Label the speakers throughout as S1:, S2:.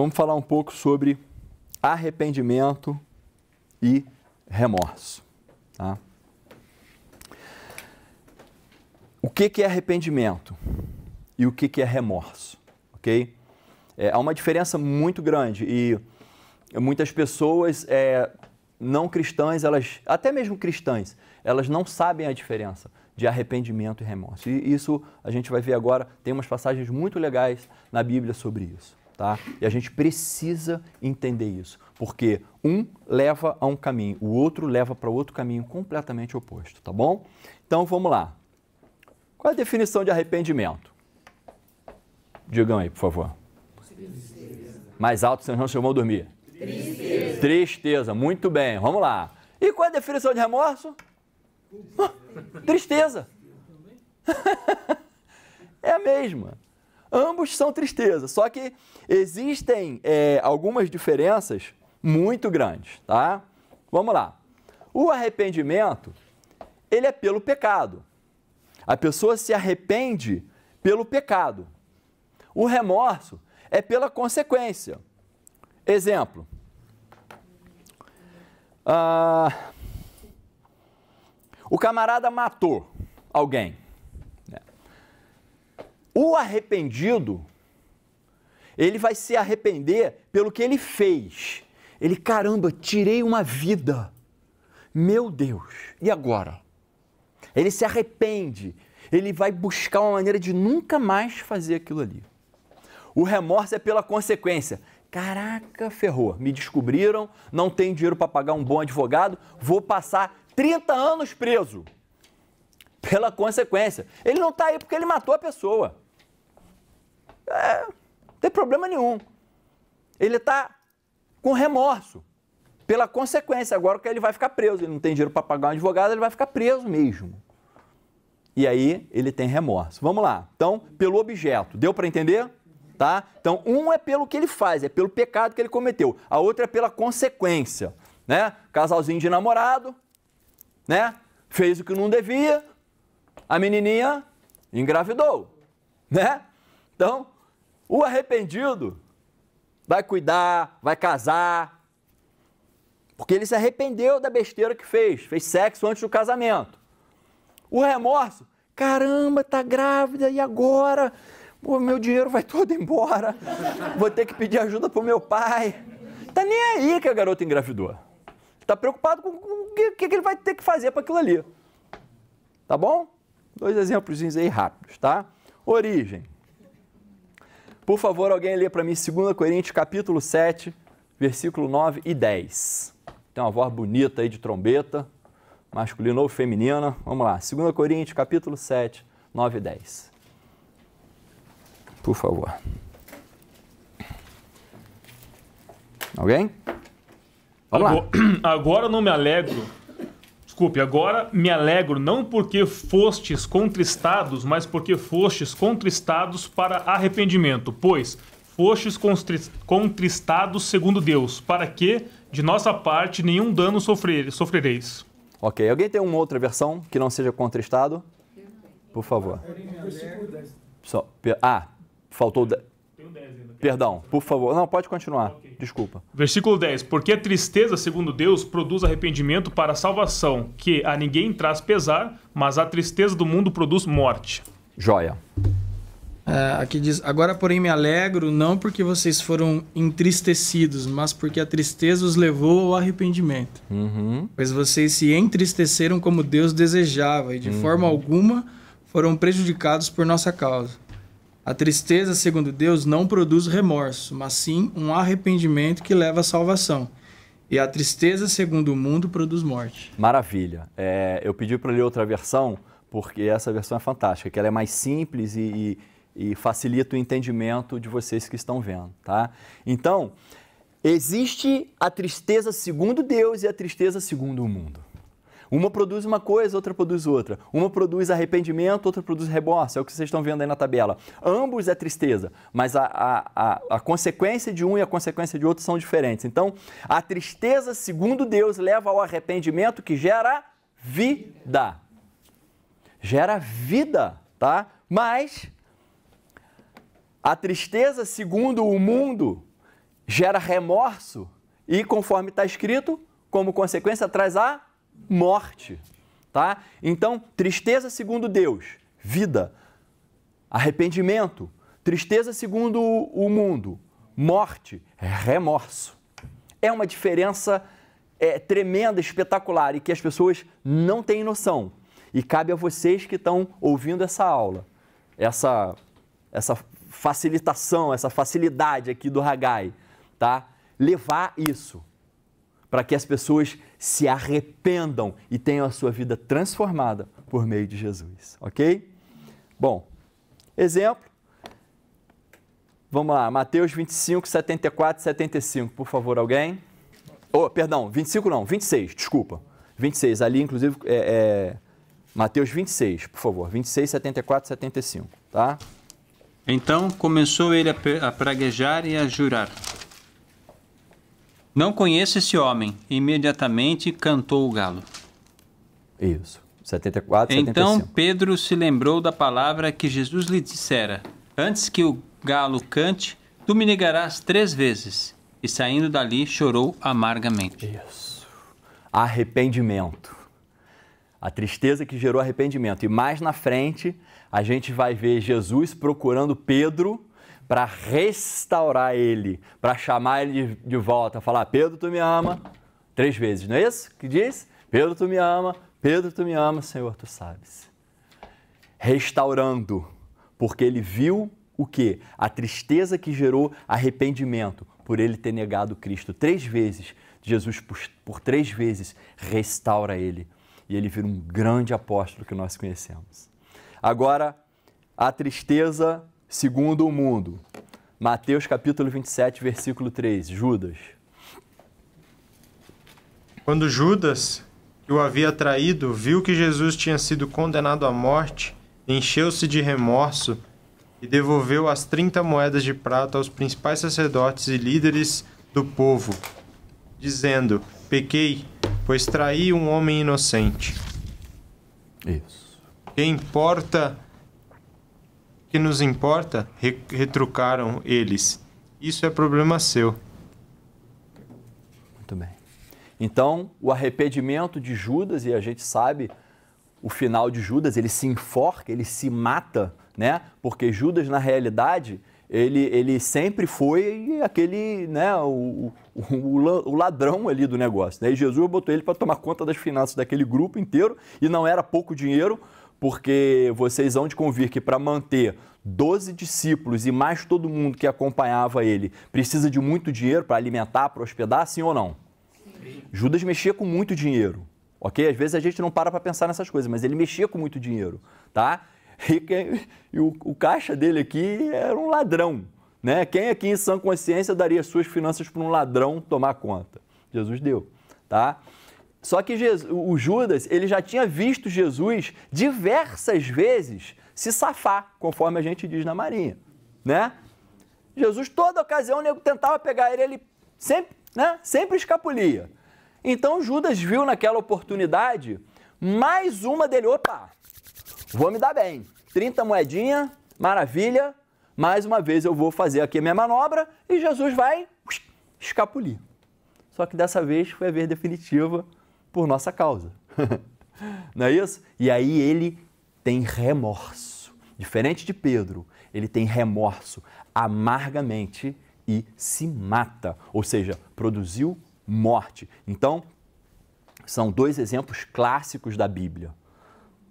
S1: vamos falar um pouco sobre arrependimento e remorso. Tá? O que, que é arrependimento e o que, que é remorso? Ok? É, há uma diferença muito grande e muitas pessoas é, não cristãs, elas, até mesmo cristãs, elas não sabem a diferença de arrependimento e remorso. E isso a gente vai ver agora, tem umas passagens muito legais na Bíblia sobre isso. Tá? E a gente precisa entender isso, porque um leva a um caminho, o outro leva para outro caminho completamente oposto, tá bom? Então vamos lá. Qual é a definição de arrependimento? Digam aí, por favor. Tristeza. Mais alto, senão vocês vão dormir. Tristeza. Tristeza, muito bem, vamos lá. E qual é a definição de remorso? Tristeza. Tristeza. é a mesma. Ambos são tristeza, só que existem é, algumas diferenças muito grandes, tá? Vamos lá. O arrependimento, ele é pelo pecado. A pessoa se arrepende pelo pecado. O remorso é pela consequência. Exemplo. Ah, o camarada matou alguém. O arrependido, ele vai se arrepender pelo que ele fez. Ele, caramba, tirei uma vida. Meu Deus, e agora? Ele se arrepende. Ele vai buscar uma maneira de nunca mais fazer aquilo ali. O remorso é pela consequência. Caraca, ferrou. Me descobriram, não tenho dinheiro para pagar um bom advogado, vou passar 30 anos preso. Pela consequência. Ele não está aí porque ele matou a pessoa é, não tem problema nenhum. Ele está com remorso pela consequência. Agora que ele vai ficar preso, ele não tem dinheiro para pagar um advogado, ele vai ficar preso mesmo. E aí ele tem remorso. Vamos lá. Então, pelo objeto, deu para entender? Tá? Então, um é pelo que ele faz, é pelo pecado que ele cometeu. A outra é pela consequência, né? Casalzinho de namorado, né? Fez o que não devia, a menininha engravidou, né? Então, o arrependido vai cuidar, vai casar, porque ele se arrependeu da besteira que fez, fez sexo antes do casamento. O remorso, caramba, tá grávida e agora? meu dinheiro vai todo embora, vou ter que pedir ajuda pro meu pai. Tá nem aí que a garota engravidou. Tá preocupado com o que, que ele vai ter que fazer para aquilo ali. Tá bom? Dois exemplos aí rápidos, tá? Origem. Por favor, alguém lê para mim 2 Coríntios capítulo 7, versículo 9 e 10. Tem uma voz bonita aí de trombeta, masculina ou feminina. Vamos lá, 2 Coríntios capítulo 7, 9 e 10. Por favor. Alguém? Vamos agora, lá. Agora não me alegro desculpe, agora me alegro não porque fostes contristados, mas porque fostes contristados para arrependimento, pois fostes contristados segundo Deus, para que, de nossa parte, nenhum dano sofrer, sofrereis. Ok, alguém tem uma outra versão que não seja contristado? Por favor. Só, ah, faltou. o 10 ainda. Perdão, por favor. Não, pode continuar. Okay desculpa. Versículo 10. Porque a tristeza, segundo Deus, produz arrependimento para a salvação, que a ninguém traz pesar, mas a tristeza do mundo produz morte. Joia. É, aqui diz: Agora, porém, me alegro, não porque vocês foram entristecidos, mas porque a tristeza os levou ao arrependimento. Uhum. Pois vocês se entristeceram como Deus desejava, e de uhum. forma alguma foram prejudicados por nossa causa. A tristeza, segundo Deus, não produz remorso, mas sim um arrependimento que leva à salvação. E a tristeza, segundo o mundo, produz morte. Maravilha. É, eu pedi para ler outra versão, porque essa versão é fantástica, que ela é mais simples e, e, e facilita o entendimento de vocês que estão vendo, tá? Então, existe a tristeza segundo Deus e a tristeza segundo o mundo. Uma produz uma coisa, outra produz outra. Uma produz arrependimento, outra produz remorso. É o que vocês estão vendo aí na tabela. Ambos é tristeza, mas a, a, a, a consequência de um e a consequência de outro são diferentes. Então, a tristeza, segundo Deus, leva ao arrependimento que gera vida. Gera vida, tá? Mas a tristeza, segundo o mundo, gera remorso e, conforme está escrito, como consequência, traz a morte, tá? Então, tristeza segundo Deus, vida. Arrependimento, tristeza segundo o mundo, morte, remorso. É uma diferença é, tremenda, espetacular e que as pessoas não têm noção. E cabe a vocês que estão ouvindo essa aula, essa, essa facilitação, essa facilidade aqui do Ragai, tá? Levar isso para que as pessoas se arrependam e tenham a sua vida transformada por meio de Jesus, ok? Bom, exemplo, vamos lá, Mateus 25, 74, 75, por favor, alguém? Oh, perdão, 25 não, 26, desculpa, 26, ali inclusive é, é Mateus 26, por favor, 26, 74, 75, tá? Então começou ele a praguejar e a jurar: não conheço esse homem. Imediatamente cantou o galo. Isso. 74, então 75. Pedro se lembrou da palavra que Jesus lhe dissera: Antes que o galo cante, tu me negarás três vezes. E saindo dali, chorou amargamente. Isso. Arrependimento. A tristeza que gerou arrependimento. E mais na frente, a gente vai ver Jesus procurando Pedro para restaurar ele, para chamar ele de volta, falar: Pedro, tu me ama, três vezes, não é isso que diz? Pedro, tu me ama, Pedro, tu me ama, Senhor, tu sabes. Restaurando, porque ele viu o que? A tristeza que gerou arrependimento por ele ter negado Cristo três vezes. Jesus, por, por três vezes, restaura ele. E ele vira um grande apóstolo que nós conhecemos. Agora, a tristeza segundo o mundo. Mateus capítulo 27, versículo 3, Judas. Quando Judas, que o havia traído, viu que Jesus tinha sido condenado à morte, encheu-se de remorso e devolveu as 30 moedas de prata aos principais sacerdotes e líderes do povo, dizendo: Pequei, pois traí um homem inocente. Isso. Quem importa que nos importa? Re retrucaram eles. Isso é problema seu. Muito bem. Então, o arrependimento de Judas, e a gente sabe o final de Judas, ele se enforca, ele se mata, né? Porque Judas, na realidade, ele, ele sempre foi aquele, né, o, o, o ladrão ali do negócio. Né? E Jesus botou ele para tomar conta das finanças daquele grupo inteiro, e não era pouco dinheiro, porque vocês vão de convir que para manter 12 discípulos e mais todo mundo que acompanhava ele, precisa de muito dinheiro para alimentar, para hospedar, sim ou não? Judas mexia com muito dinheiro, ok? Às vezes a gente não para para pensar nessas coisas, mas ele mexia com muito dinheiro, tá? E, quem, e o, o caixa dele aqui era um ladrão, né? Quem aqui em sã consciência daria suas finanças para um ladrão tomar conta? Jesus deu, tá? Só que Jesus, o Judas, ele já tinha visto Jesus diversas vezes se safar, conforme a gente diz na Marinha, né? Jesus, toda ocasião, o nego tentava pegar ele, ele sempre, né? sempre escapulia. Então Judas viu naquela oportunidade mais uma dele, opa, vou me dar bem, 30 moedinha, maravilha, mais uma vez eu vou fazer aqui a minha manobra e Jesus vai escapulir. Só que dessa vez foi a vez definitiva por nossa causa. Não é isso? E aí ele tem remorso. Diferente de Pedro, ele tem remorso amargamente e se mata, ou seja, produziu morte. Então, são dois exemplos clássicos da Bíblia,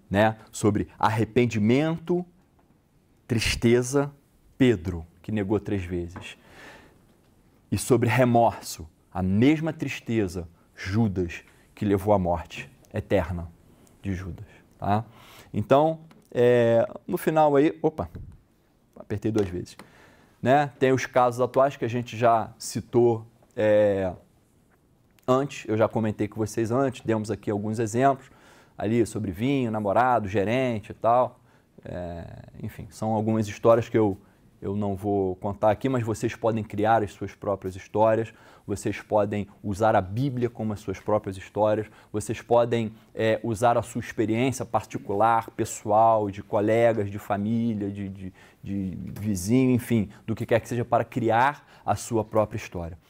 S1: né? Sobre arrependimento, tristeza, Pedro, que negou três vezes. E sobre remorso, a mesma tristeza, Judas, que levou à morte eterna de Judas. Tá? Então, é, no final aí, opa, apertei duas vezes. Né? Tem os casos atuais que a gente já citou é, antes, eu já comentei com vocês antes, demos aqui alguns exemplos ali sobre vinho, namorado, gerente e tal. É, enfim, são algumas histórias que eu eu não vou contar aqui, mas vocês podem criar as suas próprias histórias, vocês podem usar a Bíblia como as suas próprias histórias, vocês podem é, usar a sua experiência particular, pessoal, de colegas, de família, de, de, de vizinho, enfim, do que quer que seja, para criar a sua própria história.